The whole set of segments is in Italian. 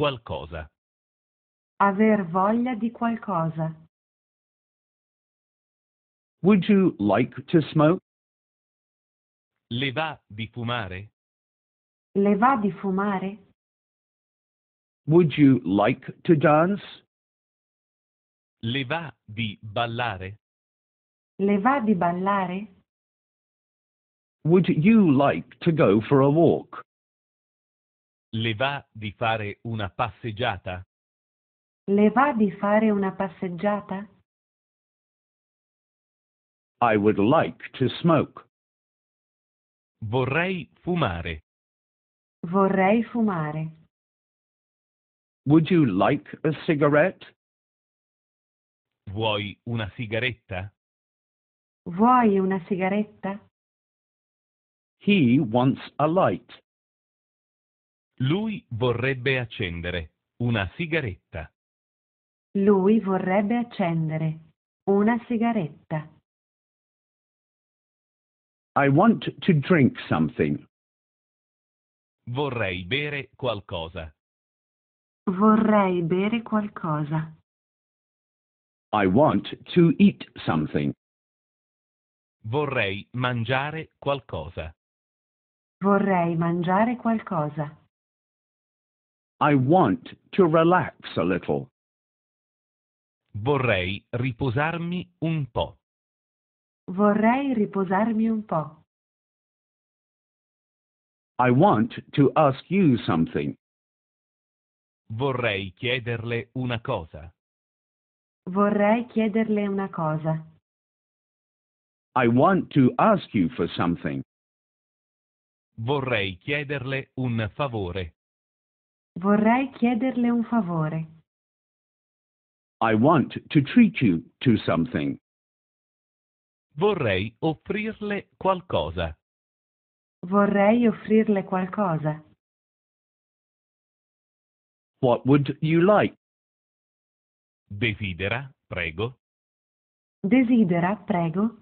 qualcosa. Aver voglia di qualcosa. Would you like to smoke? Le va di fumare? Le va di fumare? Would you like to dance? Le va di ballare? Le va di ballare? Would you like to go for a walk? Le va di fare una passeggiata? Le va di fare una passeggiata? I would like to smoke. Vorrei fumare. Vorrei fumare. Would you like a cigarette? Vuoi una sigaretta? Vuoi una sigaretta? He wants a light. Lui vorrebbe accendere una sigaretta. Lui vorrebbe accendere una sigaretta. I want to drink something. Vorrei bere qualcosa. Vorrei bere qualcosa. I want to eat something. Vorrei mangiare qualcosa. Vorrei mangiare qualcosa. I want to relax a little. Vorrei riposarmi un po'. Vorrei riposarmi un po'. I want to ask you something. Vorrei chiederle una cosa. Vorrei chiederle una cosa. I want to ask you for something. Vorrei chiederle un favore. Vorrei chiederle un favore. I want to treat you to something. Vorrei offrirle qualcosa. Vorrei offrirle qualcosa. What would you like? Desidera, prego. Desidera, prego.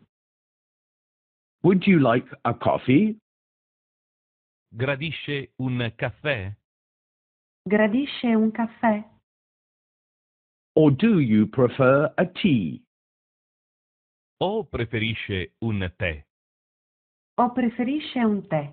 Would you like a coffee? Gradisce un caffè? Gradisce un caffè? Or do you prefer a tea? O preferisce un tè? O preferisce un tè?